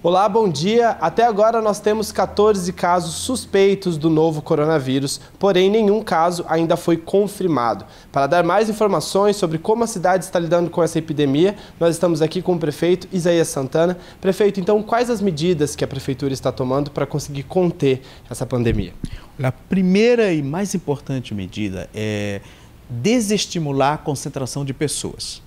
Olá, bom dia. Até agora nós temos 14 casos suspeitos do novo coronavírus, porém nenhum caso ainda foi confirmado. Para dar mais informações sobre como a cidade está lidando com essa epidemia, nós estamos aqui com o prefeito Isaías Santana. Prefeito, então quais as medidas que a prefeitura está tomando para conseguir conter essa pandemia? A primeira e mais importante medida é desestimular a concentração de pessoas.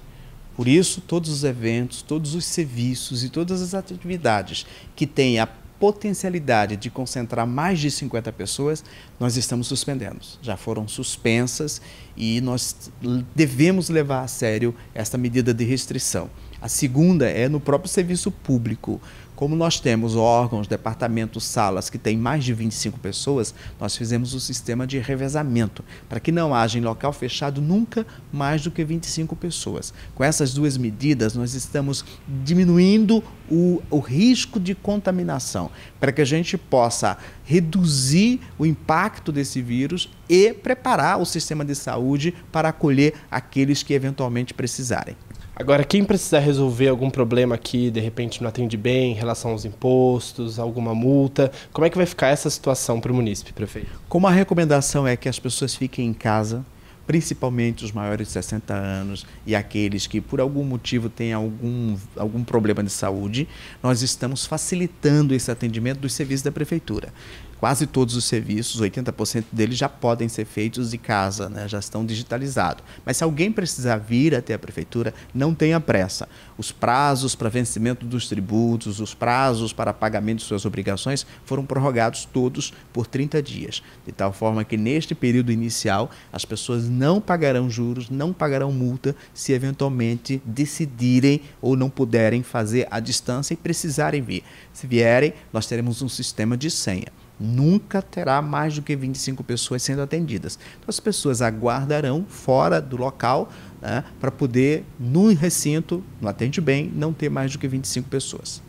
Por isso, todos os eventos, todos os serviços e todas as atividades que têm a potencialidade de concentrar mais de 50 pessoas, nós estamos suspendendo. Já foram suspensas e nós devemos levar a sério esta medida de restrição. A segunda é no próprio serviço público. Como nós temos órgãos, departamentos, salas que têm mais de 25 pessoas, nós fizemos o um sistema de revezamento, para que não haja em local fechado nunca mais do que 25 pessoas. Com essas duas medidas, nós estamos diminuindo o, o risco de contaminação, para que a gente possa reduzir o impacto desse vírus e preparar o sistema de saúde para acolher aqueles que eventualmente precisarem. Agora, quem precisar resolver algum problema aqui, de repente não atende bem em relação aos impostos, alguma multa, como é que vai ficar essa situação para o munícipe, prefeito? Como a recomendação é que as pessoas fiquem em casa, principalmente os maiores de 60 anos e aqueles que por algum motivo têm algum, algum problema de saúde, nós estamos facilitando esse atendimento dos serviços da prefeitura quase todos os serviços, 80% deles já podem ser feitos de casa, né? já estão digitalizados. Mas se alguém precisar vir até a prefeitura, não tenha pressa. Os prazos para vencimento dos tributos, os prazos para pagamento de suas obrigações foram prorrogados todos por 30 dias, de tal forma que neste período inicial as pessoas não pagarão juros, não pagarão multa se eventualmente decidirem ou não puderem fazer a distância e precisarem vir. Se vierem, nós teremos um sistema de senha nunca terá mais do que 25 pessoas sendo atendidas. Então, as pessoas aguardarão fora do local né, para poder, no recinto, no Atende Bem, não ter mais do que 25 pessoas.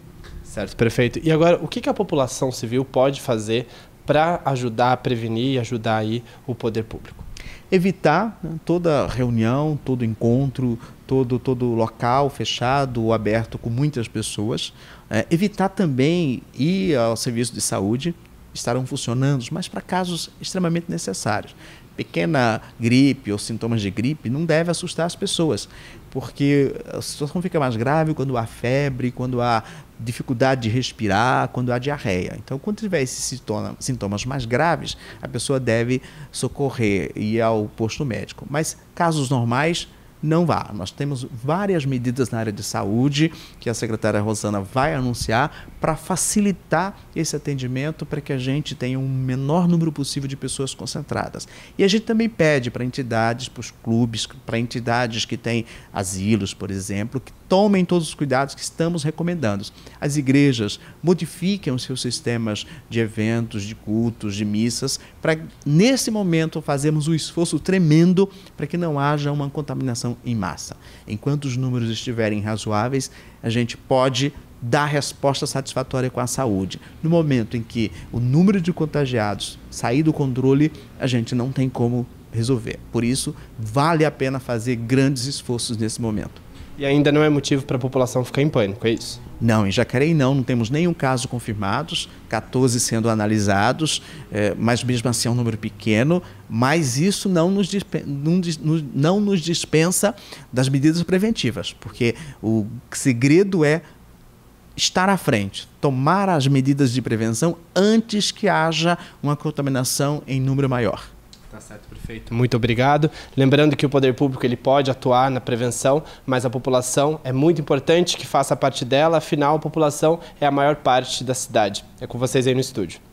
Certo, perfeito. E agora, o que, a população civil pode fazer para ajudar a prevenir e ajudar aí o poder público? Evitar né, toda reunião, todo encontro, todo, todo local fechado ou aberto com muitas pessoas. É, evitar também ir ao serviço de saúde, estarão funcionando, mas para casos extremamente necessários. Pequena gripe ou sintomas de gripe não deve assustar as pessoas, porque a situação fica mais grave quando há febre, quando há dificuldade de respirar, quando há diarreia. Então, quando tiver esses sintomas mais graves, a pessoa deve socorrer e ir ao posto médico. Mas casos normais, não vá. Nós temos várias medidas na área de saúde que a secretária Rosana vai anunciar para facilitar esse atendimento para que a gente tenha um menor número possível de pessoas concentradas. E a gente também pede para entidades, para os clubes, para entidades que têm asilos, por exemplo, que tomem todos os cuidados que estamos recomendando. As igrejas modifiquem os seus sistemas de eventos, de cultos, de missas, para nesse momento fazermos um esforço tremendo para que não haja uma contaminação vacinação em massa. Enquanto os números estiverem razoáveis, a gente pode dar resposta satisfatória com a saúde. No momento em que o número de contagiados sair do controle, a gente não tem como resolver. Por isso, vale a pena fazer grandes esforços nesse momento. E ainda não é motivo para a população ficar em pânico, é isso? Não, em Jacareí não, não temos nenhum caso confirmados, 14 sendo analisados, é, mas mesmo assim é um número pequeno, mas isso não nos, não nos dispensa das medidas preventivas, porque o segredo é estar à frente, tomar as medidas de prevenção antes que haja uma contaminação em número maior. Tá certo, perfeito. Muito obrigado. Lembrando que o poder público ele pode atuar na prevenção, mas a população é muito importante que faça parte dela, afinal a população é a maior parte da cidade. É com vocês aí no estúdio.